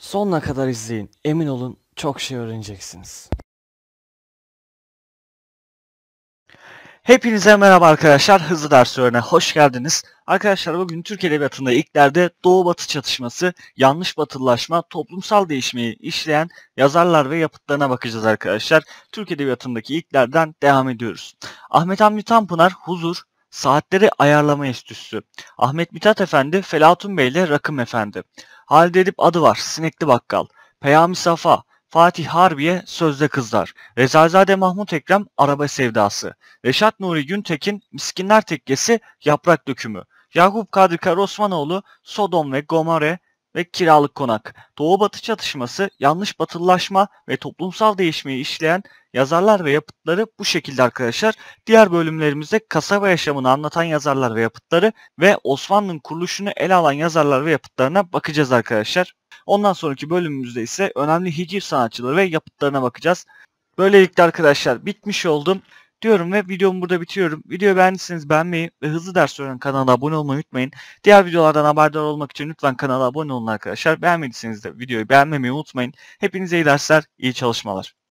Sonuna kadar izleyin. Emin olun çok şey öğreneceksiniz. Hepinize merhaba arkadaşlar. Hızlı ders öğrene hoş geldiniz. Arkadaşlar bugün Türk Edebiyatı'nda ilklerde Doğu-Batı çatışması, yanlış batılılaşma, toplumsal değişmeyi işleyen yazarlar ve yapıtlarına bakacağız arkadaşlar. Türk Edebiyatı'ndaki ilklerden devam ediyoruz. Ahmet Hamdi Tanpınar huzur, saatleri ayarlama enstitüsü. Ahmet Mithat Efendi, Felatun Bey ile Rakım Efendi. Halide Edip adı var, Sinekli Bakkal. Peyami Safa, Fatih Harbiye, Sözde Kızlar. Rezazade Mahmut Ekrem, Araba Sevdası. Reşat Nuri Güntekin, Miskinler Tekkesi, Yaprak Dökümü. Yakup Kadri Karaosmanoğlu, Sodom ve Gomare ve kiralık konak. Doğu-batı çatışması, yanlış batılılaşma ve toplumsal değişmeyi işleyen Yazarlar ve yapıtları bu şekilde arkadaşlar. Diğer bölümlerimizde kasaba yaşamını anlatan yazarlar ve yapıtları ve Osmanlı'nın kuruluşunu ele alan yazarlar ve yapıtlarına bakacağız arkadaşlar. Ondan sonraki bölümümüzde ise önemli hiciv sanatçıları ve yapıtlarına bakacağız. Böylelikle arkadaşlar bitmiş oldum diyorum ve videomu burada bitiriyorum. Videoyu beğendiyseniz beğenmeyi ve hızlı ders öğren kanala abone olmayı unutmayın. Diğer videolardan haberdar olmak için lütfen kanala abone olun arkadaşlar. Beğenmediyseniz de videoyu beğenmemeyi unutmayın. Hepinize iyi dersler, iyi çalışmalar.